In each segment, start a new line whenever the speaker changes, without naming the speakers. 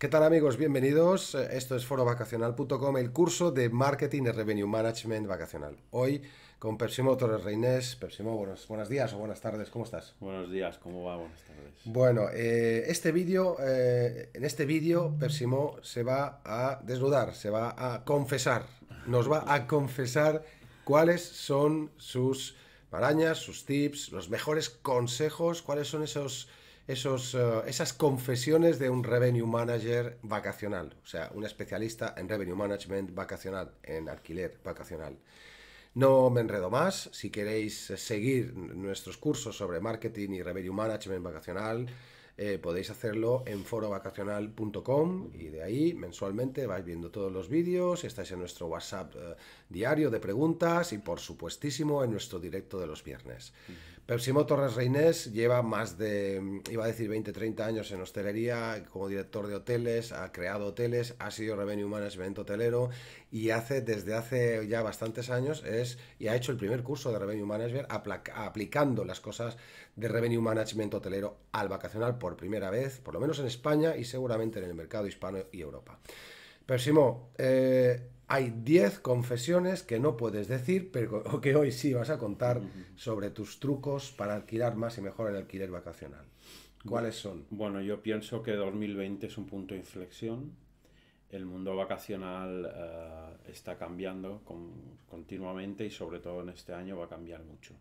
¿Qué tal amigos? Bienvenidos. Eh, esto es forovacacional.com, el curso de Marketing y Revenue Management Vacacional. Hoy con Persimo Torres Reinés. Persimo, buenos, días o buenas tardes, ¿cómo estás?
Buenos días, ¿cómo va? Buenas
tardes. Bueno, eh, este vídeo, eh, en este vídeo Persimo se va a desnudar, se va a confesar, nos va a confesar cuáles son sus marañas, sus tips, los mejores consejos, cuáles son esos esos, eh, esas confesiones de un revenue manager vacacional, o sea, un especialista en revenue management vacacional, en alquiler vacacional. No me enredo más, si queréis eh, seguir nuestros cursos sobre marketing y revenue management vacacional, eh, podéis hacerlo en forovacacional.com y de ahí mensualmente vais viendo todos los vídeos, estáis en nuestro WhatsApp diario de preguntas y por supuestísimo en nuestro directo de los viernes. Persimo Torres Reinés lleva más de, mm, iba a decir 20, 30 años en hostelería, como director de hoteles, ha creado hoteles, ha sido revenue management hotelero y hace desde hace ya bastantes años es y ha hecho el primer curso de revenue management aplicando las cosas de revenue management hotelero al vacacional por primera vez, por lo menos en España y seguramente en el mercado hispano y Europa. Persimo, eh, hay 10 confesiones que no puedes decir, pero que hoy sí vas a contar sobre tus trucos para alquilar más y mejor el alquiler vacacional. ¿Cuáles son?
Bueno, yo pienso que 2020 es un punto de inflexión. El mundo vacacional eh, está cambiando continuamente y sobre todo en este año va a cambiar mucho.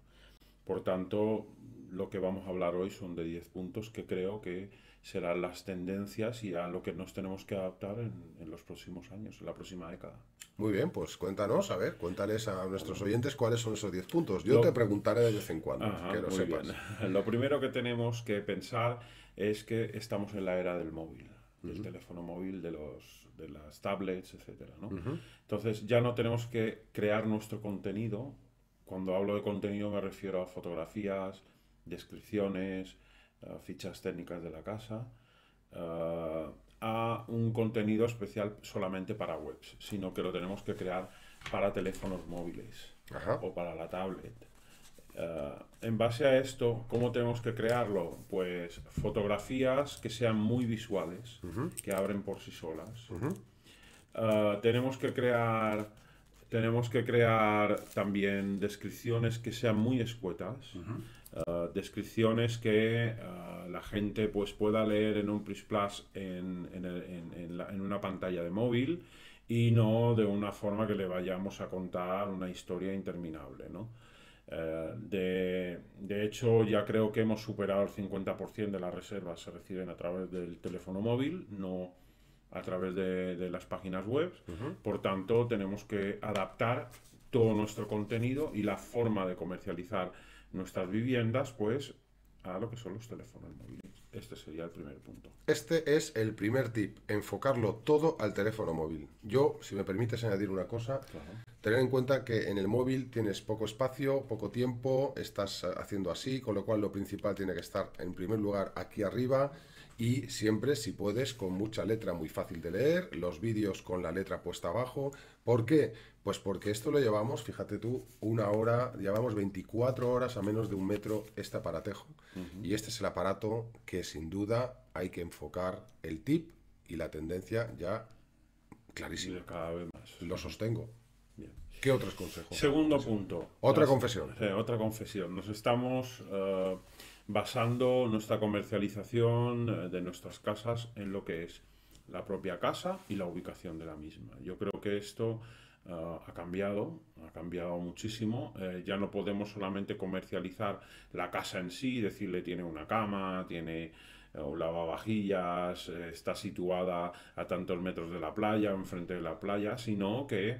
Por tanto, lo que vamos a hablar hoy son de 10 puntos que creo que serán las tendencias y a lo que nos tenemos que adaptar en, los próximos años, en la próxima década. Muy bien, pues cuéntanos, a ver, cuéntales a nuestros oyentes cuáles son esos 10 puntos. Yo te preguntaré de vez en cuando, que lo sepas. Lo primero que tenemos que pensar es que estamos en la era del móvil del teléfono móvil, de, los, de las tablets, etcétera, Entonces ya no tenemos que crear nuestro contenido. Cuando hablo de contenido me refiero a fotografías, descripciones, eh, fichas técnicas de la casa, eh, a un contenido especial solamente para webs, sino que lo tenemos que crear para teléfonos móviles o para la tablet. Eh, en base a esto, ¿cómo tenemos que crearlo? Pues fotografías que sean muy visuales, que abren por sí solas. tenemos que crear tenemos que crear también descripciones que sean muy escuetas, eh, descripciones que eh, la gente pues, pueda leer en un Pris Plus en, en, en, en, una pantalla de móvil y no de una forma que le vayamos a contar una historia interminable, ¿no? Eh, de, de, hecho, ya creo que hemos superado el 50% de las reservas se reciben a través del teléfono móvil. No, a través de, las páginas web. Por tanto, tenemos que adaptar todo nuestro contenido y la forma de comercializar nuestras viviendas, pues, a lo que son los teléfonos móviles. Este sería el primer punto.
Este es el primer tip, enfocarlo todo al teléfono móvil. Yo, si me permites añadir una cosa, tener en cuenta que en el móvil tienes poco espacio, poco tiempo, estás haciendo así, con lo cual lo principal tiene que estar en primer lugar aquí arriba y siempre, si puedes, con mucha letra muy fácil de leer, los vídeos con la letra puesta abajo. ¿Por qué? Pues porque esto lo llevamos, fíjate tú, una hora, llevamos 24 horas a menos de un metro este aparatejo. Y este es el aparato que sin duda hay que enfocar el tip y la tendencia ya clarísima. Cada vez más. Lo sostengo.
Bien. ¿Qué otros consejos? Segundo punto. Otra confesión. otra confesión. Nos estamos... Eh, basando nuestra comercialización eh, de nuestras casas en lo que es la propia casa y la ubicación de la misma. Yo creo que esto ah, ha cambiado, ha cambiado muchísimo. Eh, ya no podemos solamente comercializar la casa en sí, decirle tiene una cama, tiene eh, un lavavajillas, está situada a tantos metros de la playa, enfrente de la playa, sino que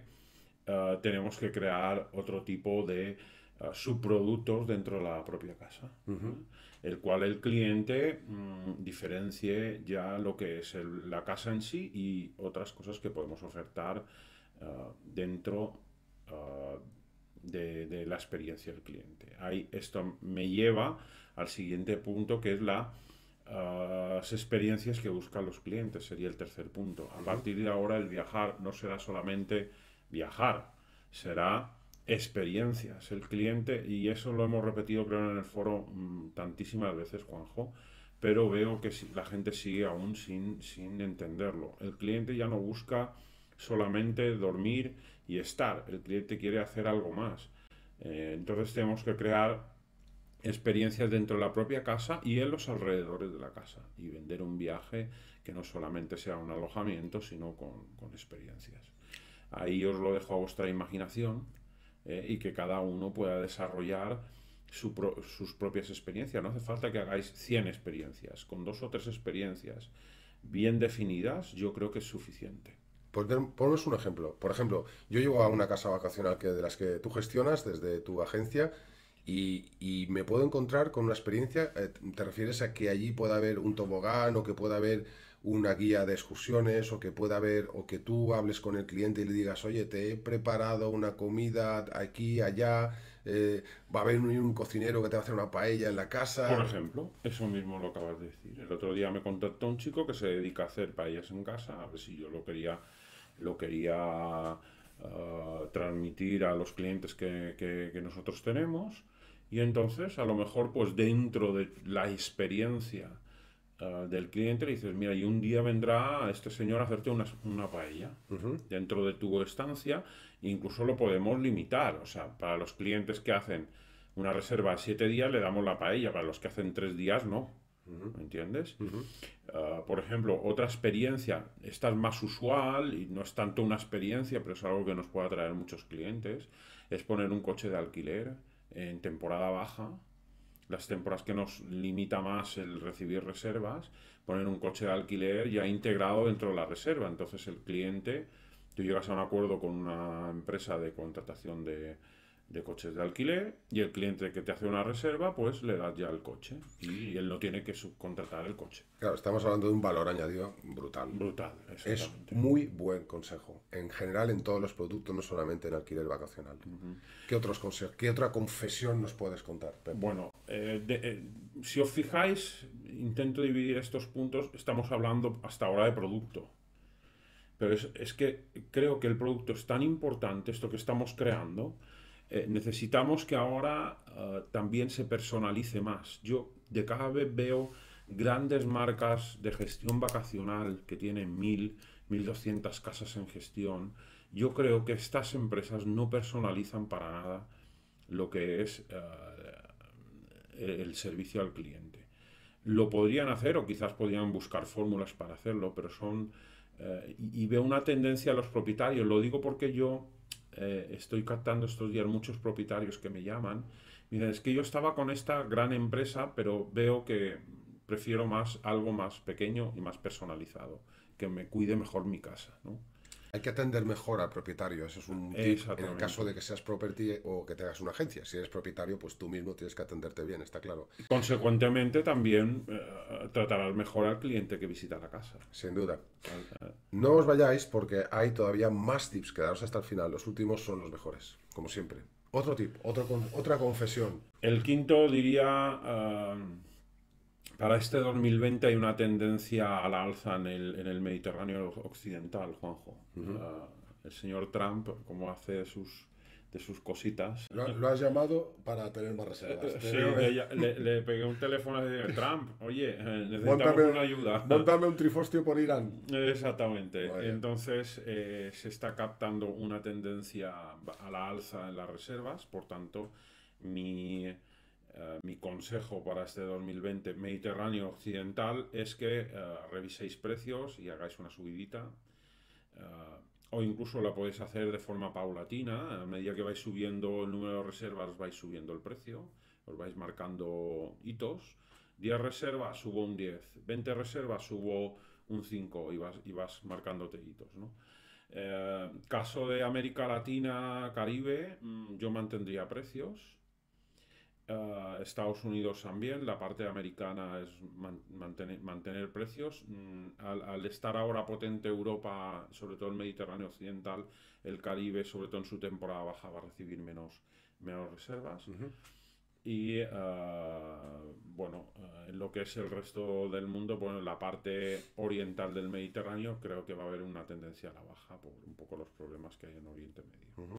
ah, tenemos que crear otro tipo de ah, subproductos dentro de la propia casa el cual el cliente mm, diferencie ya lo que es la casa en sí y otras cosas que podemos ofertar ah, dentro ah, de, la experiencia del cliente. Ahí esto me lleva al siguiente punto que es ah, las experiencias que buscan los clientes, sería el tercer punto. A partir de ahora el viajar no será solamente viajar, será experiencias. El cliente, y eso lo hemos repetido creo en el foro mm, tantísimas veces, Juanjo, pero veo que la gente sigue aún sin, sin entenderlo. El cliente ya no busca solamente dormir y estar, el cliente quiere hacer algo más. Eh, entonces tenemos que crear experiencias dentro de la propia casa y en los alrededores de la casa y vender un viaje que no solamente sea un alojamiento, sino con experiencias. Ahí os lo dejo a vuestra imaginación eh, y que cada uno pueda desarrollar sus propias experiencias. No hace falta que hagáis 100 experiencias, con dos o tres experiencias bien definidas yo creo que es suficiente. ponos un ejemplo. Por ejemplo, yo llego a una
casa vacacional que, de las que tú gestionas desde tu agencia y, y, me puedo encontrar con una experiencia, eh, ¿te refieres a que allí pueda haber un tobogán o que pueda haber una guía de excursiones o que pueda haber o que tú hables con el cliente y le digas, oye, te he preparado una comida aquí, allá, eh, va a haber un, cocinero que te va a hacer una paella
en la casa. Por ejemplo, eso mismo lo acabas de decir. El otro día me contactó un chico que se dedica a hacer paellas en casa, a ver si yo lo quería, lo quería ah, transmitir a los clientes que, que nosotros tenemos. Y entonces, a lo mejor, pues dentro de la experiencia Ah, del cliente le dices, mira, y un día vendrá este señor a hacerte una, paella dentro de tu estancia, incluso lo podemos limitar, o sea, para los clientes que hacen una reserva a siete días le damos la paella, para los que hacen tres días no. ¿Me entiendes? Ah, por ejemplo, otra experiencia, esta es más usual y no es tanto una experiencia, pero es algo que nos puede atraer muchos clientes, es poner un coche de alquiler en temporada baja las temporadas que nos limita más el recibir reservas, poner un coche de alquiler ya integrado dentro de la reserva. Entonces el cliente, tú llegas a un acuerdo con una empresa de contratación de, coches de alquiler y el cliente que te hace una reserva, pues le das ya el coche y él no tiene que subcontratar el coche. Claro, estamos hablando de un valor añadido
brutal. Brutal, Es muy buen consejo. En general, en todos los productos, no solamente en alquiler vacacional. ¿Qué, otros consejos, ¿Qué otra confesión nos puedes contar? Bueno,
eh, eh, si os fijáis, intento dividir estos puntos, estamos hablando hasta ahora de producto. Pero es, que creo que el producto es tan importante, esto que estamos creando, eh, necesitamos que ahora también se personalice más. Yo de cada vez veo grandes marcas de gestión vacacional que tienen mil, 1.200 casas en gestión. Yo creo que estas empresas no personalizan para nada lo que es eh, el servicio al cliente. Lo podrían hacer o quizás podrían buscar fórmulas para hacerlo, pero son... Eh, y, veo una tendencia a los propietarios, lo digo porque yo eh, estoy captando estos días muchos propietarios que me llaman. miren es que yo estaba con esta gran empresa, pero veo que prefiero más algo más pequeño y más personalizado, que me cuide mejor mi casa. Hay que atender mejor al propietario, eso es un tip en el caso de
que seas property o que tengas una agencia. Si eres propietario, pues tú mismo tienes que atenderte bien, está claro.
Consecuentemente, también eh, tratarás mejor al cliente que visita la casa. Sin duda. Eh, no os vayáis porque hay
todavía más tips,
que daros hasta el final. Los últimos son los mejores, como siempre.
Otro tip, otro, otra confesión.
El quinto diría... Eh, para este 2020 hay una tendencia a la alza en el, Mediterráneo occidental, Juanjo. el señor Trump, como hace de sus, de sus cositas. Lo, has llamado para
tener más reservas. Eh, eh,
sí, le, pegué un teléfono y dije, Trump, oye, eh, necesito una ayuda. Montame un trifostio por Irán. Exactamente. Entonces se está captando una tendencia a la alza en las reservas, por tanto, mi eh, mi consejo para este 2020 Mediterráneo Occidental es que eh, reviséis precios y hagáis una subidita. Eh, o incluso la podéis hacer de forma paulatina. A medida que vais subiendo el número de reservas, vais subiendo el precio. Os vais marcando hitos. 10 reservas, subo un 10. 20 reservas, subo un 5. Y vas, y vas marcándote hitos. ¿no? caso de América Latina, Caribe, mm, yo mantendría precios eh, Estados Unidos también, la parte americana es mantener, precios. Mm, al, estar ahora potente Europa, sobre todo el Mediterráneo Occidental, el Caribe, sobre todo en su temporada baja, va a recibir menos, reservas. Y eh, bueno, eh, en lo que es el resto del mundo, bueno, la parte oriental del Mediterráneo creo que va a haber una tendencia a la baja por un poco los problemas que hay en Oriente Medio.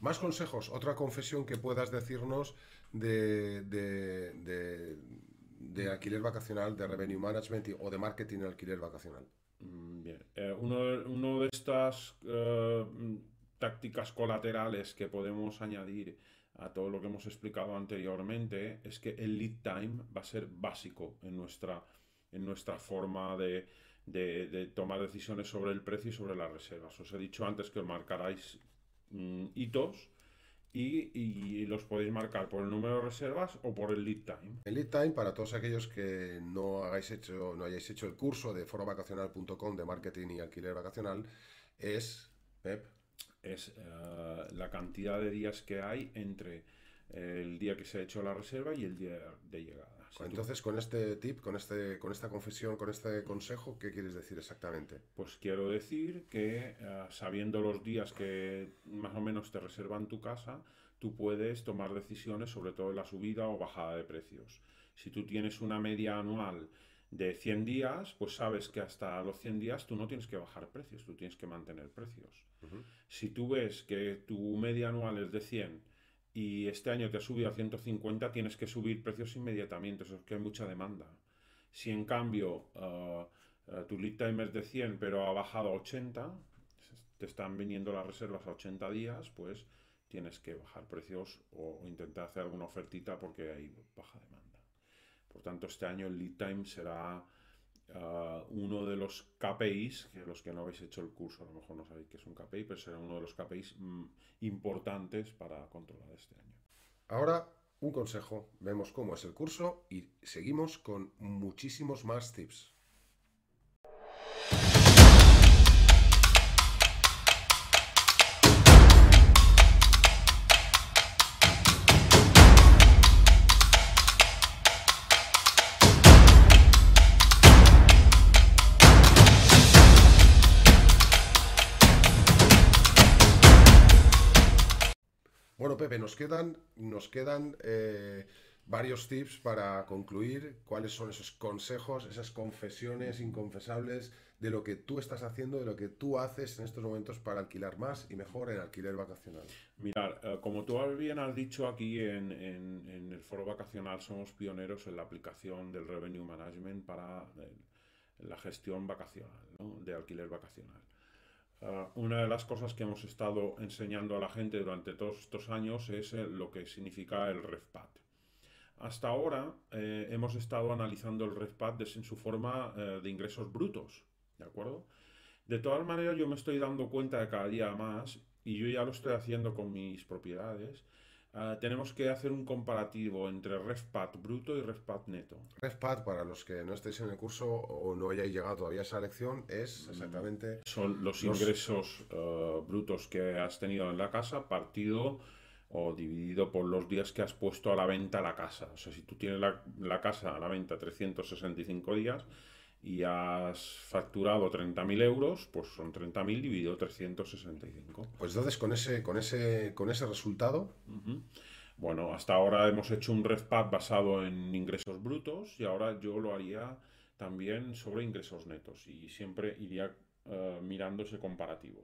Más consejos, otra confesión que puedas decirnos de, alquiler vacacional, de revenue management o de marketing alquiler vacacional?
Mm, bien, eh, uno, de estas eh, tácticas colaterales que podemos añadir a todo lo que hemos explicado anteriormente es que el lead time va a ser básico en nuestra, en nuestra forma de, de, tomar decisiones sobre el precio y sobre las reservas. Os he dicho antes que os marcaráis mm, hitos y, los podéis marcar por el número de reservas o por el lead time.
El lead time para todos aquellos que no hagáis hecho, no hayáis hecho el curso de forovacacional.com
de marketing y alquiler vacacional es Es eh, la cantidad de días que hay entre el día que se ha hecho la reserva y el día de
llegada. Entonces, con este tip, este, con, esta confesión, con este consejo, ¿qué quieres decir
exactamente? Pues quiero decir que eh, sabiendo los días que más o menos te reservan tu casa, tú puedes tomar decisiones sobre todo en la subida o bajada de precios. Si tú tienes una media anual de 100 días, pues sabes que hasta los 100 días tú no tienes que bajar precios, tú tienes que mantener precios. Si tú ves que tu media anual es de 100, y este año te ha subido a 150, tienes que subir precios inmediatamente, eso es que hay mucha demanda. Si en cambio ah, ah, tu lead time es de 100 pero ha bajado a 80, te están viniendo las reservas a 80 días, pues tienes que bajar precios o intentar hacer alguna ofertita porque hay baja demanda. Por tanto, este año el lead time será Ah, uno de los KPIs, que los que no habéis hecho el curso a lo mejor no sabéis que es un KPI, pero será uno de los KPIs mm, importantes para controlar este año.
Ahora, un consejo,
vemos cómo es el
curso y seguimos con muchísimos más tips. Bueno, Pepe, nos quedan, nos quedan eh, varios tips para concluir. ¿Cuáles son esos consejos, esas confesiones inconfesables de lo
que tú estás haciendo, de lo que tú haces en estos momentos para alquilar más y mejor el alquiler vacacional? Mirar, eh, como tú bien has dicho aquí en, el foro vacacional, somos pioneros en la aplicación del Revenue Management para eh, la gestión vacacional, de alquiler vacacional. Ah, una de las cosas que hemos estado enseñando a la gente durante todos estos años es eh, lo que significa el RefPad. Hasta ahora eh, hemos estado analizando el RefPad en su forma eh, de ingresos brutos, ¿de De todas maneras yo me estoy dando cuenta de cada día más, y yo ya lo estoy haciendo con mis propiedades, Ah, tenemos que hacer un comparativo entre RefPad bruto y RefPad neto. RefPad, para los que no estéis en el curso o no hayáis llegado todavía a esa lección,
es mm. exactamente...
Son los, ingresos eh, brutos que has tenido en la casa partido o dividido por los días que has puesto a la venta la casa. O sea, si tú tienes la casa a la venta 365 días, y has facturado 30.000 euros, pues son 30.000 dividido 365. Pues entonces con ese, con ese, con ese resultado... Bueno, hasta ahora hemos hecho un REFPAD basado en ingresos brutos y ahora yo lo haría también sobre ingresos netos y siempre iría eh, mirando ese comparativo.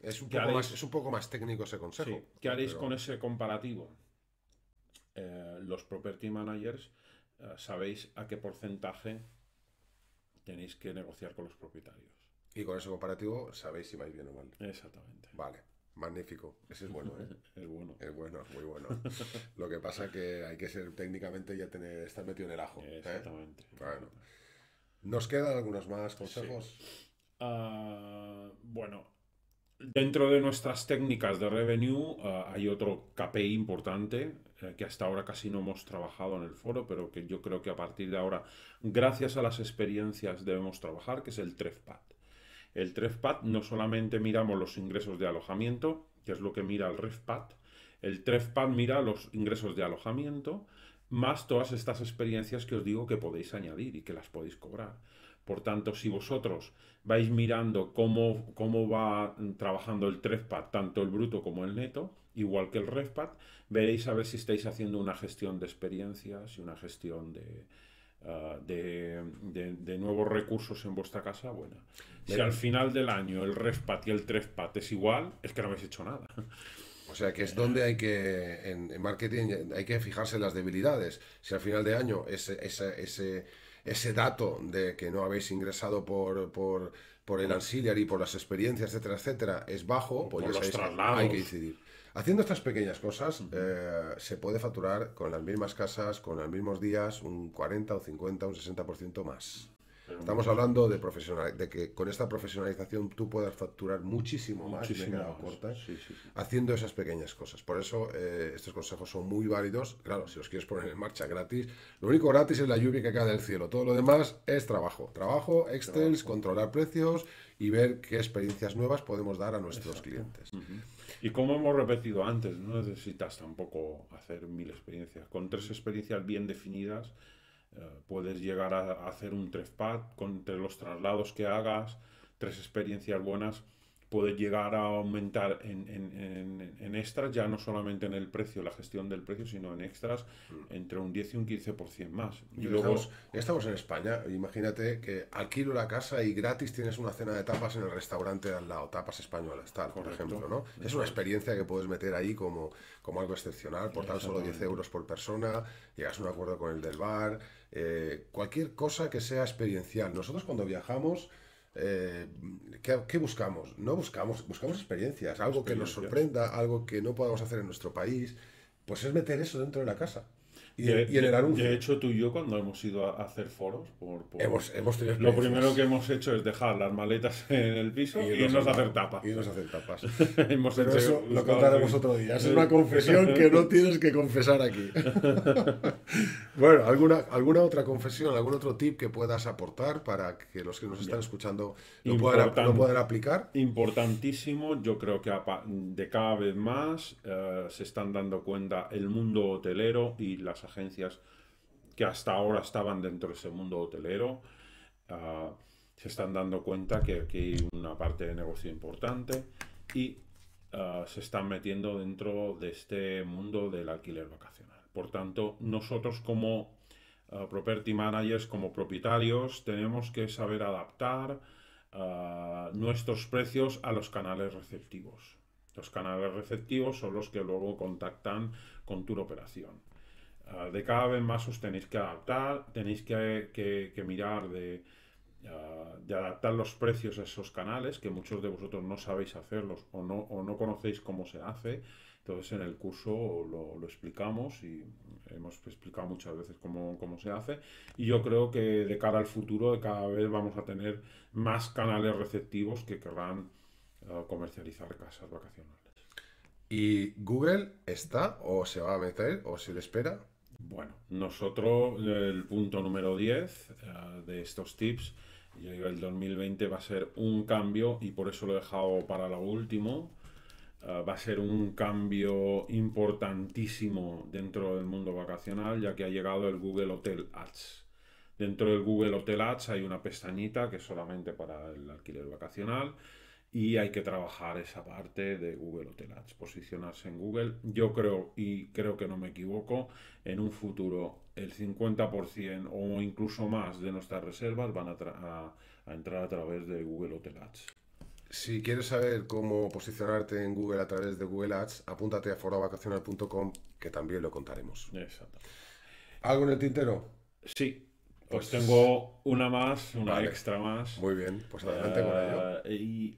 es, un poco más, un poco más, técnico ese consejo. ¿Qué haréis con ese comparativo? Eh, los property managers eh, sabéis a qué porcentaje tenéis que negociar con los propietarios. Y con ese comparativo sabéis si vais bien o mal. Exactamente. Vale. Magnífico, ese es bueno,
¿eh? es bueno. Es bueno, muy bueno. Lo que pasa es que hay que ser técnicamente ya tener,
estar metido en el ajo. ¿eh? Exactamente. Bueno. ¿Nos quedan algunos más consejos? Ah, bueno, Dentro de nuestras técnicas de revenue eh, hay otro KPI importante eh, que hasta ahora casi no hemos trabajado en el foro, pero que yo creo que a partir de ahora, gracias a las experiencias, debemos trabajar, que es el TrefPad. El TrefPad no solamente miramos los ingresos de alojamiento, que es lo que mira el RefPad, el TrefPad mira los ingresos de alojamiento, más todas estas experiencias que os digo que podéis añadir y que las podéis cobrar. Por tanto, si vosotros vais mirando cómo, cómo va trabajando el trespad, tanto el bruto como el neto, igual que el REFPAD, veréis a ver si estáis haciendo una gestión de experiencias y una gestión de, ah, de, nuevos recursos en vuestra casa, buena. Si al final del año el RESPAT y el pat es igual, es que no habéis hecho nada.
O sea que es donde hay que, en, marketing, hay que fijarse en las debilidades. Si al final de año ese, ese, ese ese dato de que no habéis ingresado por, por, por el y por las experiencias, etcétera, etcétera, es bajo, pues ya hay que incidir. Haciendo estas pequeñas cosas, eh, se puede facturar con las mismas casas, con los mismos días, un 40, o 50, un 60% más. Estamos hablando de profesional, de que con esta profesionalización tú puedas facturar muchísimo, más, haciendo esas pequeñas cosas. Por eso eh, estos consejos son muy válidos. Claro, si los quieres poner en marcha gratis, lo único gratis es la lluvia que cae del cielo. Todo lo demás es trabajo. Trabajo, Excel, controlar precios
y ver qué experiencias nuevas podemos dar a nuestros clientes. Y como hemos repetido antes, no necesitas tampoco hacer mil experiencias. Con tres experiencias bien definidas, eh, puedes llegar a hacer un tres pad con los traslados que hagas, tres experiencias buenas puede llegar a aumentar en, en, en, en, extras, ya no solamente en el precio, la gestión del precio, sino en extras mm. entre un 10 y un 15% más. Y luego... Estamos, ya estamos en España, imagínate que alquilo la casa y gratis tienes
una cena de tapas en el restaurante al lado, tapas españolas, tal, por ejemplo, ¿no? Es una experiencia que puedes meter ahí como, como algo excepcional, por tan solo 10 euros por persona, llegas a un acuerdo con el del bar, eh, cualquier cosa que sea experiencial. Nosotros cuando viajamos... Eh, ¿qué, buscamos? No buscamos, buscamos experiencias, algo que nos sorprenda, algo que no podamos hacer en nuestro país, pues es meter eso dentro de la casa y, de, hecho, tú
y yo cuando hemos ido a hacer foros, lo primero que hemos hecho es dejar las maletas en el piso y, irnos a hacer tapas. Y nos hacer tapas. Pero eso lo contaremos otro día. Es una confesión que no tienes que confesar aquí. bueno, ¿alguna, ¿alguna otra confesión, algún otro tip que puedas aportar para que los que nos están escuchando lo puedan, lo puedan, aplicar? Importantísimo, yo creo que de cada vez más eh, se están dando cuenta el mundo hotelero y las agencias que hasta ahora estaban dentro de ese mundo hotelero, ah, se están dando cuenta que aquí hay una parte de negocio importante y ah, se están metiendo dentro de este mundo del alquiler vacacional. Por tanto, nosotros como ah, property managers como propietarios tenemos que saber adaptar nuestros precios a los canales receptivos. Los canales receptivos son los que luego contactan con tu operación de cada vez más os tenéis que adaptar, tenéis que, que, mirar de, adaptar los precios a esos canales, que muchos de vosotros no sabéis hacerlos o no, o no conocéis cómo se hace. Entonces en el curso lo, explicamos y hemos explicado muchas veces cómo, se hace. Y yo creo que de cara al futuro, de cada vez vamos a tener más canales receptivos que querrán comercializar casas vacacionales. ¿Y Google está o se va a meter o se le espera? Bueno, nosotros, el punto número 10 eh, de estos tips, yo digo, el 2020 va a ser un cambio y por eso lo he dejado para lo último. Eh, va a ser un cambio importantísimo dentro del mundo vacacional, ya que ha llegado el Google Hotel Ads. Dentro del Google Hotel Ads hay una pestañita que es solamente para el alquiler vacacional y hay que trabajar esa parte de Google Hotel Ads, posicionarse en Google. Yo creo, y creo que no me equivoco, en un futuro el 50% o incluso más de nuestras reservas van a, entrar a través de Google Hotel Ads. Si quieres saber cómo posicionarte en Google a través de Google Ads,
apúntate a forovacacional.com que también lo contaremos. Exacto. ¿Algo en el tintero?
Sí, pues, pues tengo una más, una extra más. Muy bien, pues adelante con ah, ello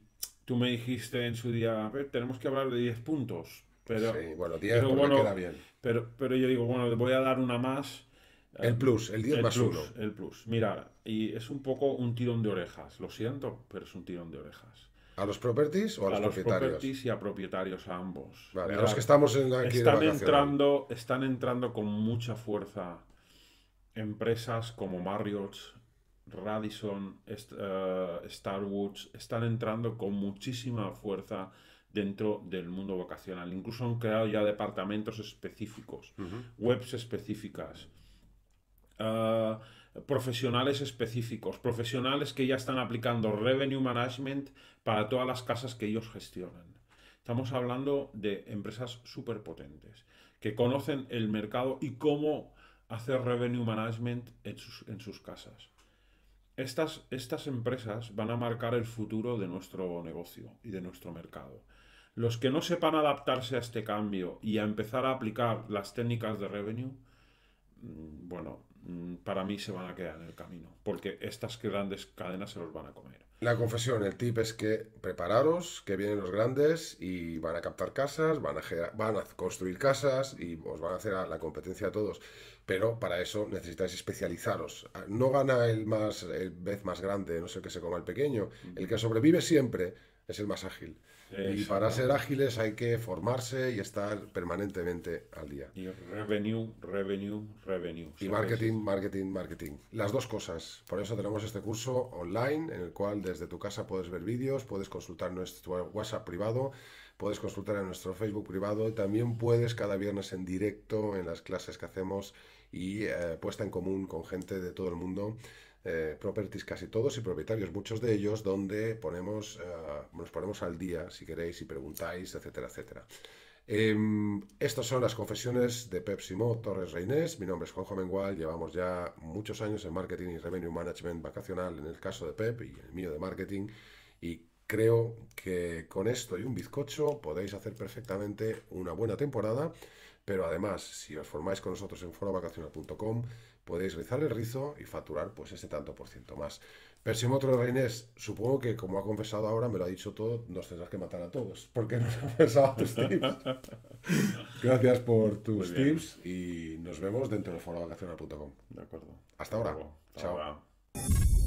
tú me dijiste en su día, tenemos que hablar de 10 puntos. Pero, bueno, 10 queda bien. Pero, yo digo, bueno, le voy a dar una más. Eh, el plus, el 10 más uno. El plus, mira, y es un poco un tirón de orejas, lo siento, pero es un tirón de orejas. ¿A los properties o a, los, propietarios? A los properties y a propietarios, a ambos. los que estamos en aquí están, entrando, están entrando con mucha fuerza empresas como Marriott, Radisson, eh, Starwoods, están entrando con muchísima fuerza dentro del mundo vocacional. Incluso han creado ya departamentos específicos, webs específicas. Eh, profesionales específicos, profesionales que ya están aplicando revenue management para todas las casas que ellos gestionan. Estamos hablando de empresas súper potentes que conocen el mercado y cómo hacer revenue management en sus casas. Estas, estas empresas van a marcar el futuro de nuestro negocio y de nuestro mercado. Los que no sepan adaptarse a este cambio y a empezar a aplicar las técnicas de revenue, mm, bueno, mm, para mí se van a quedar en el camino, porque estas grandes cadenas se los van a comer.
La confesión, el tip es que prepararos, que vienen los grandes y van a captar casas, van a, van construir casas y os van a hacer la competencia a todos. Pero para eso necesitáis especializaros. Ah, no gana el más el vez más grande, no sé que se coma el pequeño. El que sobrevive siempre es el más ágil. Y para ser ágiles hay que formarse y estar permanentemente al día. Y revenue, revenue, revenue. Y marketing, marketing, marketing. Las dos cosas. Por eso tenemos este curso online en el cual desde tu casa puedes ver vídeos, puedes consultar nuestro WhatsApp privado, puedes consultar en nuestro Facebook privado y también puedes cada viernes en directo en las clases que hacemos y eh, puesta en común con gente de todo el mundo eh, properties casi todos y propietarios, muchos de ellos, donde ponemos, eh, nos ponemos al día, si queréis, y preguntáis, etcétera, etcétera. Em, estas son las confesiones de Pepsimo Torres Reinés. Mi nombre es Juanjo Mengual. Llevamos ya muchos años en marketing y revenue management vacacional en el caso de Pep y el mío de marketing. Y creo que con esto y un bizcocho podéis hacer perfectamente una buena temporada. Pero además, si os formáis con nosotros en forovacacional.com, podéis rizar el rizo y facturar pues ese tanto por ciento más. Pero otro de Reinés, supongo que como ha confesado ahora, me lo ha dicho todo, nos tendrás que matar a todos, porque nos confesado tus tips. Gracias por tus tips y nos vemos dentro de vacacional.com. De
acuerdo. Hasta, ahora. Chao.